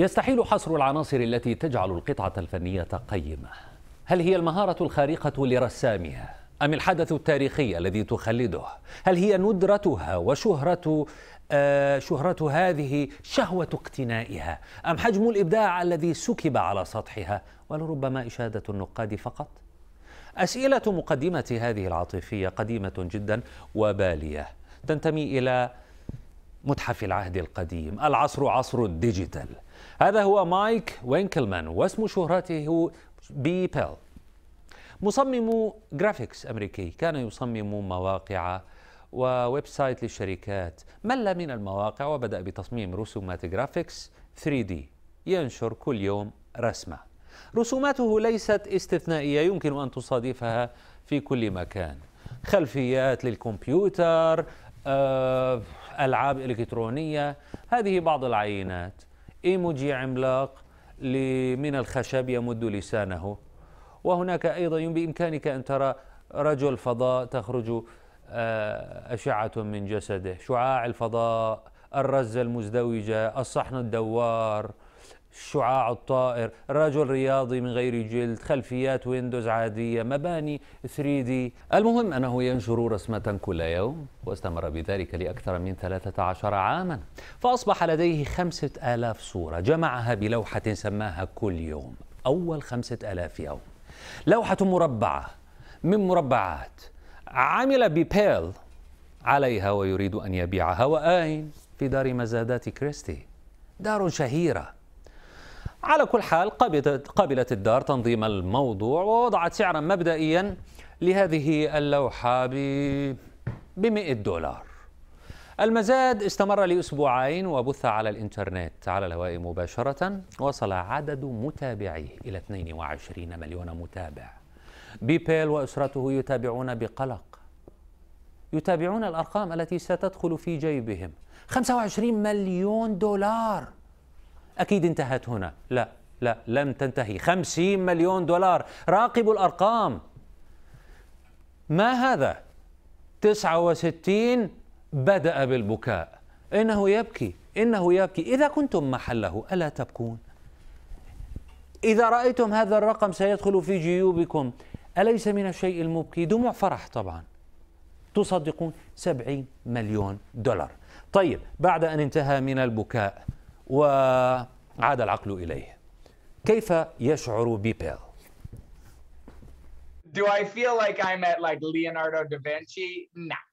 يستحيل حصر العناصر التي تجعل القطعة الفنية قيمة هل هي المهارة الخارقة لرسامها؟ أم الحدث التاريخي الذي تخلده؟ هل هي ندرتها وشهرة آه، شهرة هذه شهوة اقتنائها؟ أم حجم الإبداع الذي سكب على سطحها ولربما إشادة النقاد فقط؟ أسئلة مقدمة هذه العاطفية قديمة جدا وبالية تنتمي إلى متحف العهد القديم العصر عصر الديجيتال هذا هو مايك وينكلمان واسم شهرته بي بيل مصمم جرافيكس أمريكي كان يصمم مواقع وويب سايت للشركات مل من المواقع وبدأ بتصميم رسومات جرافيكس 3D ينشر كل يوم رسمة رسوماته ليست استثنائية يمكن أن تصادفها في كل مكان خلفيات للكمبيوتر آه، ألعاب إلكترونية هذه بعض العينات إيموجي عملاق من الخشب يمد لسانه وهناك أيضا بإمكانك أن ترى رجل فضاء تخرج آه، أشعة من جسده شعاع الفضاء الرزة المزدوجة الصحن الدوار الشعاع الطائر رجل رياضي من غير جلد خلفيات ويندوز عادية مباني 3 دي المهم أنه ينشر رسمة كل يوم واستمر بذلك لأكثر من 13 عاما فأصبح لديه 5000 صورة جمعها بلوحة سماها كل يوم أول 5000 يوم لوحة مربعة من مربعات عمل ببيل عليها ويريد أن يبيعها وآين في دار مزادات كريستي دار شهيره على كل حال قبلت الدار تنظيم الموضوع ووضعت سعرا مبدئيا لهذه اللوحة ب 100 دولار المزاد استمر لأسبوعين وبث على الإنترنت على الهواء مباشرة وصل عدد متابعيه إلى 22 مليون متابع بيبيل وأسرته يتابعون بقلق يتابعون الأرقام التي ستدخل في جيبهم 25 مليون دولار أكيد انتهت هنا لا لا لم تنتهي خمسين مليون دولار راقبوا الأرقام ما هذا تسعة وستين بدأ بالبكاء إنه يبكي إنه يبكي إذا كنتم محله ألا تبكون إذا رأيتم هذا الرقم سيدخل في جيوبكم أليس من الشيء المبكي دموع فرح طبعا تصدقون سبعين مليون دولار طيب بعد أن انتهى من البكاء وعاد العقل إليه كيف يشعر بيبيل؟ Do I feel like I'm at like Leonardo da Vinci? Nah.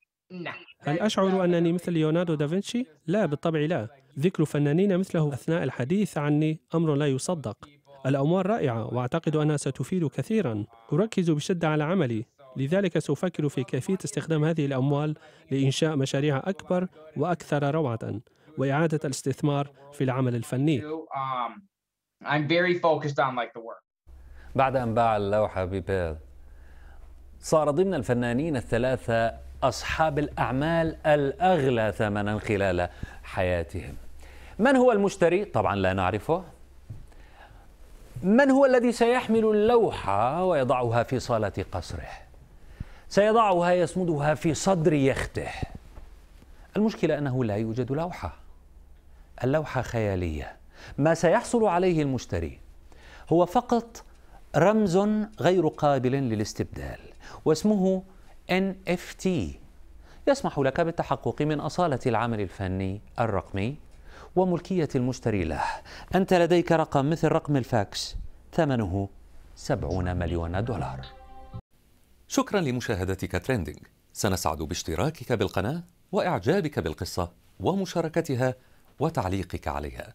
هل أشعر أنني مثل ليوناردو دافنشي؟ لا بالطبع لا ذكر فنانين مثله أثناء الحديث عني أمر لا يصدق الأموال رائعة وأعتقد أنها ستفيد كثيرا أركز بشدة على عملي لذلك سأفكر في كيفية استخدام هذه الأموال لإنشاء مشاريع أكبر وأكثر روعة وإعادة الاستثمار في العمل الفني um, بعد أن باع اللوحة ببيل صار ضمن الفنانين الثلاثة أصحاب الأعمال الأغلى ثمنا خلال حياتهم من هو المشتري؟ طبعا لا نعرفه من هو الذي سيحمل اللوحة ويضعها في صالة قصره؟ سيضعها يصمدها في صدر يخته المشكلة أنه لا يوجد لوحة اللوحة خيالية ما سيحصل عليه المشتري هو فقط رمز غير قابل للاستبدال واسمه NFT يسمح لك بالتحقق من أصالة العمل الفني الرقمي وملكية المشتري له أنت لديك رقم مثل رقم الفاكس ثمنه 70 مليون دولار شكرا لمشاهدتك تريندينج سنسعد باشتراكك بالقناة وإعجابك بالقصة ومشاركتها وتعليقك عليها